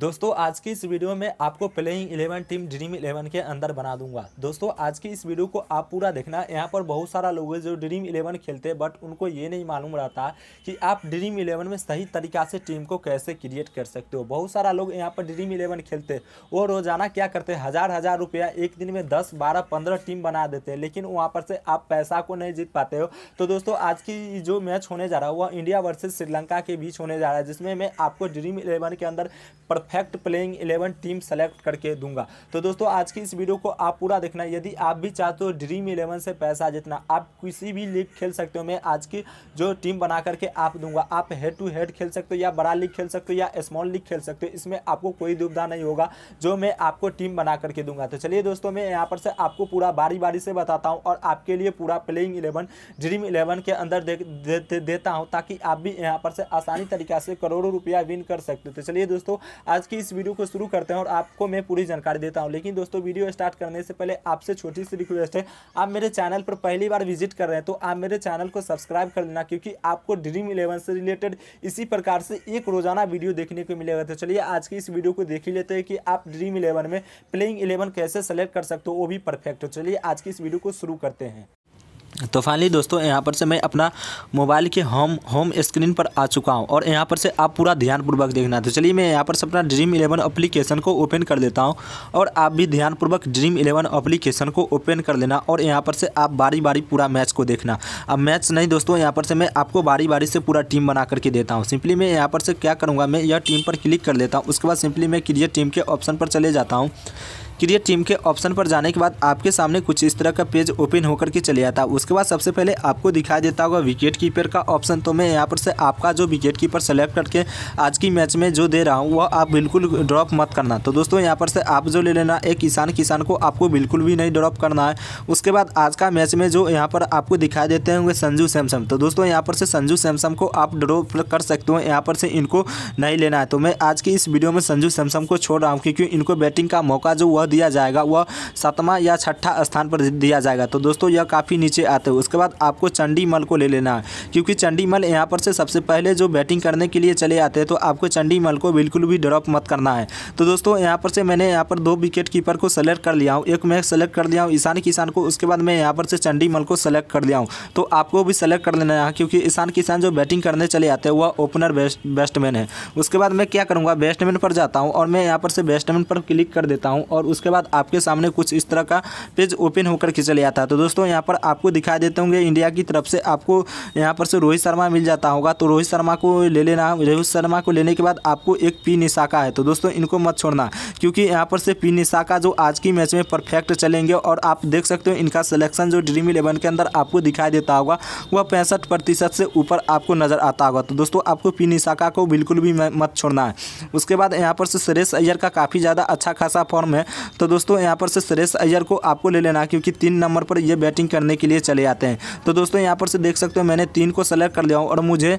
दोस्तों आज की इस वीडियो में आपको playing eleven team Dream eleven के अंदर बना दूंगा दोस्तों आज की इस वीडियो को आप पूरा देखना यहाँ पर बहुत सारा लोग है जो ड्रीम इलेवन खेलते हैं बट उनको ये नहीं मालूम रहता कि आप ड्रीम इलेवन में सही तरीका से टीम को कैसे क्रिएट कर सकते हो बहुत सारा लोग यहाँ पर ड्रीम इलेवन खेलते वो रोजाना क्या करते हैं हज़ार हज़ार रुपया एक दिन में दस बारह पंद्रह टीम बना देते हैं लेकिन वहाँ पर से आप पैसा को नहीं जीत पाते हो तो दोस्तों आज की जो मैच होने जा रहा है वह इंडिया वर्सेज श्रीलंका के बीच होने जा रहा है जिसमें मैं आपको ड्रीम इलेवन के अंदर perfect playing eleven team select करके दूंगा तो दोस्तों आज की इस वीडियो को आप पूरा देखना यदि आप भी चाहते हो ड्रीम इलेवन से पैसा जितना आप किसी भी लीग खेल सकते हो मैं आज की जो टीम बना करके आप दूंगा आप हेड टू हेड खेल सकते हो या बड़ा लीग खेल सकते हो या स्मॉल लीग खेल सकते हो इसमें आपको कोई दुविधा नहीं होगा जो मैं आपको टीम बना करके दूंगा तो चलिए दोस्तों मैं यहाँ पर से आपको पूरा बारी बारी से बताता हूँ और आपके लिए पूरा प्लेइंग इलेवन ड्रीम इलेवन के अंदर देता हूँ ताकि आप भी यहाँ पर से आसानी तरीके से करोड़ों रुपया विन कर सकते हो तो चलिए दोस्तों आज आज की इस वीडियो को शुरू करते हैं और आपको मैं पूरी जानकारी देता हूँ लेकिन दोस्तों वीडियो स्टार्ट करने से पहले आपसे छोटी सी रिक्वेस्ट है आप मेरे चैनल पर पहली बार विजिट कर रहे हैं तो आप मेरे चैनल को सब्सक्राइब कर लेना क्योंकि आपको ड्रीम इलेवन से रिलेटेड इसी प्रकार से एक रोजाना वीडियो देखने को मिलेगा तो चलिए आज की इस वीडियो को देख ही लेते हैं कि आप ड्रीम इलेवन में प्लेइंग इलेवन कैसे सेलेक्ट कर सकते हो वो भी परफेक्ट हो चलिए आज की इस वीडियो को शुरू करते हैं तो फाइनली दोस्तों यहाँ पर से मैं अपना मोबाइल के होम होम स्क्रीन पर आ चुका हूँ और यहाँ पर से आप पूरा ध्यानपूर्वक देखना तो चलिए मैं यहाँ पर से अपना ड्रीम इलेवन अप्लीकेशन को ओपन कर देता हूँ और आप भी ध्यानपूर्वक ड्रीम इलेवन अप्लीकेशन को ओपन कर लेना और यहाँ पर से आप बारी बारी पूरा मैच को देखना अब मैच नहीं दोस्तों यहाँ पर से मैं आपको बारी बारी से पूरा टीम बना करके देता हूँ सिंपली मैं यहाँ पर से क्या करूँगा मैं यह टीम पर क्लिक कर लेता हूँ उसके बाद सिंपली मैं क्लियर टीम के ऑप्शन पर चले जाता हूँ क्रिएट टीम के ऑप्शन पर जाने के बाद आपके सामने कुछ इस तरह का पेज ओपन होकर के चले आता है उसके बाद सबसे पहले आपको दिखाई देता होगा विकेट कीपर का ऑप्शन तो मैं यहाँ पर से आपका जो विकेट कीपर सेलेक्ट करके आज की मैच में जो दे रहा हूँ वह आप बिल्कुल ड्रॉप मत करना तो दोस्तों यहाँ पर से आप जो ले लेना एक किसान किसान को आपको बिल्कुल भी नहीं ड्रॉप करना है उसके बाद आज का मैच में जो यहाँ पर आपको दिखाई देते होंगे संजू सैमसंग तो दोस्तों यहाँ पर से संजू सैमसम को आप ड्रॉप कर सकते हो यहाँ पर से इनको नहीं लेना है तो मैं आज की इस वीडियो में संजू सैमसम को छोड़ रहा हूँ क्योंकि इनको बैटिंग का मौका जो वह दिया जाएगा वह सातवां या छठा स्थान पर दिया जाएगा तो दोस्तों यह काफ़ी नीचे आते हुए उसके बाद आपको चंडीमल को ले लेना है क्योंकि चंडीमल यहाँ पर से सबसे पहले जो बैटिंग करने के लिए चले आते हैं तो आपको चंडीमल को बिल्कुल भी ड्रॉप मत करना है तो दोस्तों यहाँ पर से मैंने यहाँ पर दो विकेट कीपर को सेलेक्ट कर लिया हूँ एक मैं सेलेक्ट कर लिया हूँ ईशान किसान को उसके बाद मैं यहाँ पर से चंडीमल को सेलेक्ट कर लिया हूँ तो आपको भी सेलेक्ट कर लेना है क्योंकि ईशान किसान जो बैटिंग करने चले आते हैं वह ओपनर बेस्ट बैट्समैन है उसके बाद मैं क्या करूँगा बैट्समैन पर जाता हूँ और मैं यहाँ पर से बैट्समैन पर क्लिक कर देता हूँ और उसके बाद आपके सामने कुछ इस तरह का पेज ओपन होकर के चले आता है तो दोस्तों यहाँ पर आपको दिखाई देते होंगे इंडिया की तरफ से आपको यहाँ पर से रोहित शर्मा मिल जाता होगा तो रोहित शर्मा को ले लेना रोहित शर्मा को लेने के बाद आपको एक पी निशाका है तो दोस्तों इनको मत छोड़ना क्योंकि यहाँ पर से पी निशाका जो आज की मैच में परफेक्ट चलेंगे और आप देख सकते हो इनका सिलेक्शन जो ड्रीम इलेवन के अंदर आपको दिखाई देता होगा वह पैंसठ प्रतिशत से ऊपर आपको नज़र आता होगा तो दोस्तों आपको पी निशाका को बिल्कुल भी मत छोड़ना है उसके बाद यहाँ पर से सुरेश अय्यर का काफ़ी ज़्यादा अच्छा खासा फॉर्म है तो दोस्तों यहाँ पर से सुरेश अय्यर को आपको ले लेना क्योंकि तीन नंबर पर ये बैटिंग करने के लिए चले आते हैं तो दोस्तों यहाँ पर से देख सकते हो मैंने तीन को सेलेक्ट कर लिया हूँ और मुझे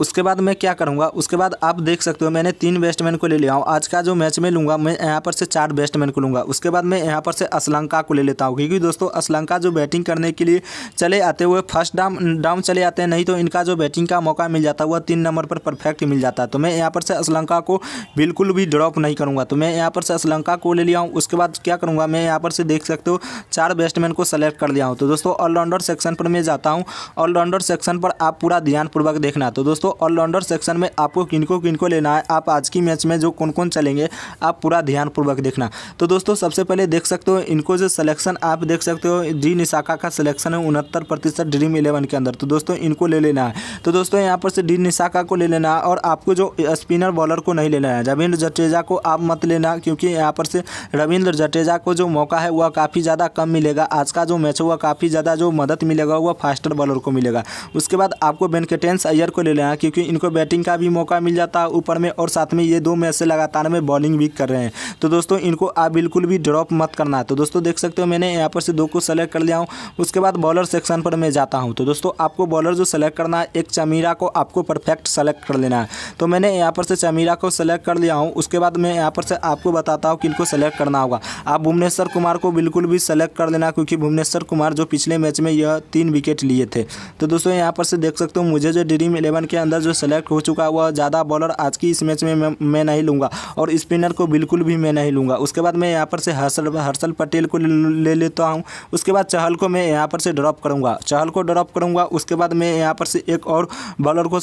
उसके बाद मैं क्या करूँगा उसके बाद आप देख सकते हो मैंने तीन बैट्समैन को ले लिया हूँ आज का जो मैच में लूँगा मैं यहाँ पर से चार बैट्समैन को लूँगा उसके बाद मैं यहाँ पर से असलंका को ले लेता हूँ क्योंकि दोस्तों असलंका जो बैटिंग करने के लिए चले आते हुए फर्स्ट डाउन डाउन चले आते हैं नहीं तो इनका जो बैटिंग का मौका मिल जाता है वह तीन नंबर पर परफेक्ट मिल जाता है तो मैं यहाँ पर से असलंका को बिल्कुल भी ड्रॉप नहीं करूँगा तो मैं यहाँ पर से असलंका को ले लिया हूँ उसके बाद क्या करूँगा मैं यहाँ पर से देख सकते हो चार बैट्समैन को सेलेक्ट कर लिया हूँ तो दोस्तों ऑलराउंडर सेक्शन पर मैं जाता हूँ ऑलराउंडर सेक्शन पर आप पूरा ध्यानपूर्वक देखना तो दोस्तों दोस्तों ऑलराउंडर सेक्शन में आपको किनको किनको लेना है आप आज की मैच में जो कौन कौन चलेंगे आप पूरा ध्यानपूर्वक देखना तो दोस्तों सबसे पहले देख सकते हो इनको जो सलेक्शन आप देख सकते हो जी निशाखा का सलेक्शन है उनहत्तर प्रतिशत ड्रीम इलेवन के अंदर तो दोस्तों इनको ले लेना है तो दोस्तों यहाँ पर से डी निशाखा को ले लेना है और आपको जो स्पिनर बॉलर को नहीं लेना है रविंद्र जडेजा को आप मत लेना क्योंकि यहाँ पर से रविंद्र जडेजा को जो मौका है वह काफ़ी ज़्यादा कम मिलेगा आज का जो मैच हुआ काफ़ी ज़्यादा जो मदद मिलेगा वह फास्टर बॉलर को मिलेगा उसके बाद आपको वेंकटेंस अय्यर को ले लेना क्योंकि इनको बैटिंग का भी मौका मिल जाता है ऊपर में और साथ में ये दो मैच से लगातार में बॉलिंग भी कर रहे हैं तो दोस्तों इनको आप बिल्कुल भी ड्रॉप मत करना तो दोस्तों देख सकते हो मैंने यहाँ पर से दो को सेलेक्ट कर लिया हूँ उसके बाद बॉलर सेक्शन पर मैं जाता हूँ तो दोस्तों आपको बॉलर जो सेलेक्ट करना है एक चमीरा को आपको परफेक्ट सेलेक्ट कर लेना है तो मैंने यहाँ पर से चमीरा को सेलेक्ट कर लिया हूँ उसके बाद मैं यहाँ पर से आपको बताता हूँ कि इनको सेलेक्ट करना होगा आप भुवनेश्वर कुमार को बिल्कुल भी सेलेक्ट कर लेना क्योंकि भुवनेश्वर कुमार जो पिछले मैच में यह तीन विकेट लिए थे तो दोस्तों यहाँ पर से देख सकते हो मुझे जो ड्रीम इलेवन के अंदर जो सेलेक्ट हो चुका है वह ज़्यादा बॉलर आज की इस मैच में मैं, मैं नहीं लूँगा और स्पिनर को बिल्कुल भी मैं नहीं लूँगा उसके बाद मैं यहाँ पर से हर्षल हर्षल पटेल को ले लेता हूँ उसके बाद चहल को मैं यहाँ पर से ड्रॉप करूँगा चहल को ड्रॉप करूँगा उसके बाद मैं यहाँ पर से एक और बॉलर को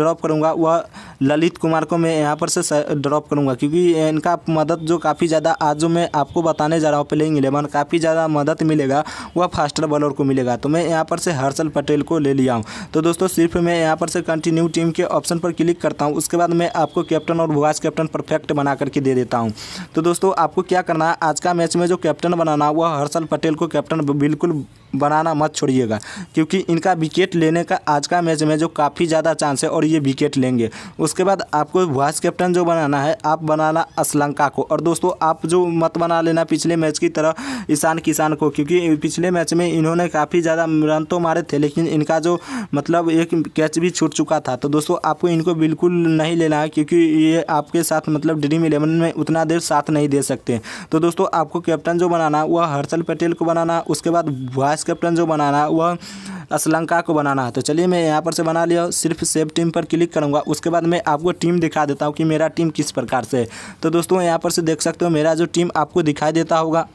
ड्रॉप करूँगा वह ललित कुमार को मैं यहाँ पर से ड्रॉप करूँगा क्योंकि इनका मदद जो काफ़ी ज़्यादा आज जो मैं आपको बताने जा रहा हूँ प्लेइंग इलेवन काफ़ी ज़्यादा मदद मिलेगा वह फास्टर बॉलर को मिलेगा तो मैं यहाँ पर से हर्षल पटेल को ले लिया हूँ तो दोस्तों सिर्फ मैं यहाँ पर से कंटिन्यू न्यू टीम के ऑप्शन पर क्लिक करता हूँ उसके बाद मैं आपको कैप्टन और वाइस कैप्टन परफेक्ट बना करके दे देता हूँ तो दोस्तों आपको क्या करना है आज का मैच में जो कैप्टन बनाना वह हर्षल पटेल को कैप्टन बिल्कुल बनाना मत छोड़िएगा क्योंकि इनका विकेट लेने का आज का मैच में जो काफ़ी ज़्यादा चांस है और ये विकेट लेंगे उसके बाद आपको वाइस कैप्टन जो बनाना है आप बनाना असलंका को और दोस्तों आप जो मत बना लेना पिछले मैच की तरह ईशान किसान को क्योंकि पिछले मैच में इन्होंने काफ़ी ज़्यादा रन तो मारे थे लेकिन इनका जो मतलब एक कैच भी छूट चुका था था तो दोस्तों आपको इनको बिल्कुल नहीं लेना है क्योंकि ये आपके साथ मतलब ड्रीम इलेवन में उतना देर साथ नहीं दे सकते तो दोस्तों आपको कैप्टन जो बनाना वह हर्षल पटेल को बनाना उसके बाद वाइस कैप्टन जो बनाना वह असलंका को बनाना है तो चलिए मैं यहाँ पर से बना लिया सिर्फ सेव टीम पर क्लिक करूँगा उसके बाद मैं आपको टीम दिखा देता हूँ कि मेरा टीम किस प्रकार से है तो दोस्तों यहाँ पर से देख सकते हो मेरा जो टीम आपको दिखाई देता होगा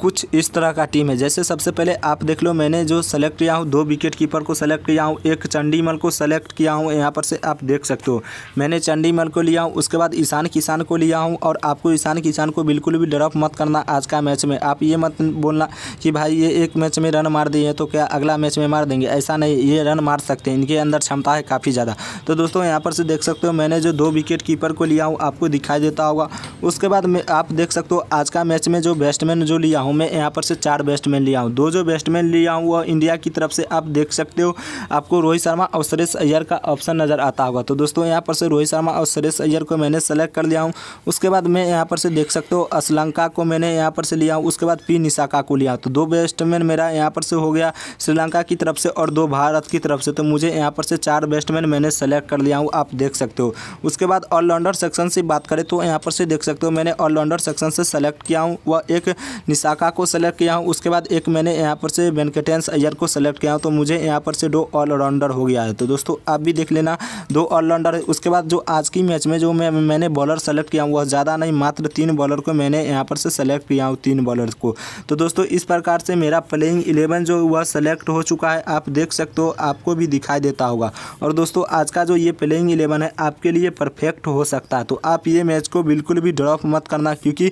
कुछ इस तरह का टीम है जैसे सबसे पहले आप देख लो मैंने जो सेलेक्ट किया हूँ दो विकेट कीपर को सेलेक्ट किया हूँ एक चंडीमल को सेलेक्ट किया हूँ यहाँ पर से आप देख सकते हो मैंने चंडीमल को लिया हूँ उसके बाद ईशान किसान को लिया हूँ और आपको ईशान किसान को बिल्कुल भी डरअप मत करना आज का मैच में आप ये मत बोलना कि भाई ये एक मैच में रन मार दिए तो क्या अगला मैच में मार देंगे ऐसा नहीं ये रन मार सकते हैं इनके अंदर क्षमता है काफ़ी ज़्यादा तो दोस्तों यहाँ पर से देख सकते हो मैंने जो दो विकेट कीपर को लिया हूँ आपको दिखाई देता होगा उसके बाद आप देख सकते हो आज का मैच में जो बैट्समैन जो लिया हूँ मैं यहाँ पर से चार बैट्समैन लिया हूँ दो जो बैट्समैन लिया हूँ वह इंडिया की तरफ से आप देख सकते हो आपको रोहित शर्मा और सुरेश अय्यर का ऑप्शन नज़र आता होगा तो दोस्तों यहाँ पर से रोहित शर्मा और सुरेश अय्यर को मैंने सेलेक्ट कर लिया हूँ उसके बाद मैं यहाँ पर से देख सकते हो श्रीलंका को मैंने यहाँ पर से लिया हूँ उसके बाद पी निशाका को लिया तो दो बैट्समैन मेरा यहाँ पर से हो गया श्रीलंका की तरफ से और दो भारत की तरफ से तो मुझे यहाँ पर से चार बैट्समैन मैंने सेलेक्ट कर लिया हूँ आप देख सकते हो उसके बाद ऑलराउंडर सेक्शन से बात करें तो यहाँ पर से देख सकते हो मैंने ऑलराउंडर सेक्शन से सेलेक्ट किया हूँ वह एक निशा काका को सेलेक्ट किया हूँ उसके बाद एक मैंने यहाँ पर से वेंकटेंस अय्यर को सेलेक्ट किया हूँ तो मुझे यहाँ पर से दो ऑलराउंडर हो गया है तो दोस्तों आप भी देख लेना दो ऑलराउंडर उसके बाद जो आज की मैच में जो मैं मैंने बॉलर सेलेक्ट किया हूँ वह ज़्यादा नहीं मात्र तीन बॉलर को मैंने यहाँ पर से सेलेक्ट किया हूँ तीन बॉलर को तो दोस्तों इस प्रकार से मेरा प्लेइंग इलेवन जो वह सेलेक्ट हो चुका है आप देख सकते हो आपको भी दिखाई देता होगा और दोस्तों आज का जो ये प्लेइंग इलेवन है आपके लिए परफेक्ट हो सकता है तो आप ये मैच को बिल्कुल भी ड्रॉप मत करना क्योंकि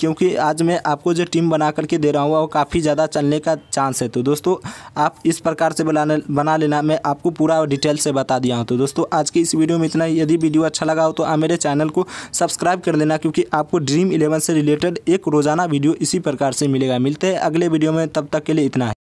क्योंकि आज मैं आपको जो टीम बना करके दे रहा हूँ और काफ़ी ज़्यादा चलने का चांस है तो दोस्तों आप इस प्रकार से बनाने बना लेना मैं आपको पूरा डिटेल से बता दिया हूँ तो दोस्तों आज की इस वीडियो में इतना यदि वीडियो अच्छा लगा हो तो आप मेरे चैनल को सब्सक्राइब कर लेना क्योंकि आपको ड्रीम इलेवन से रिलेटेड एक रोज़ाना वीडियो इसी प्रकार से मिलेगा मिलते हैं अगले वीडियो में तब तक के लिए इतना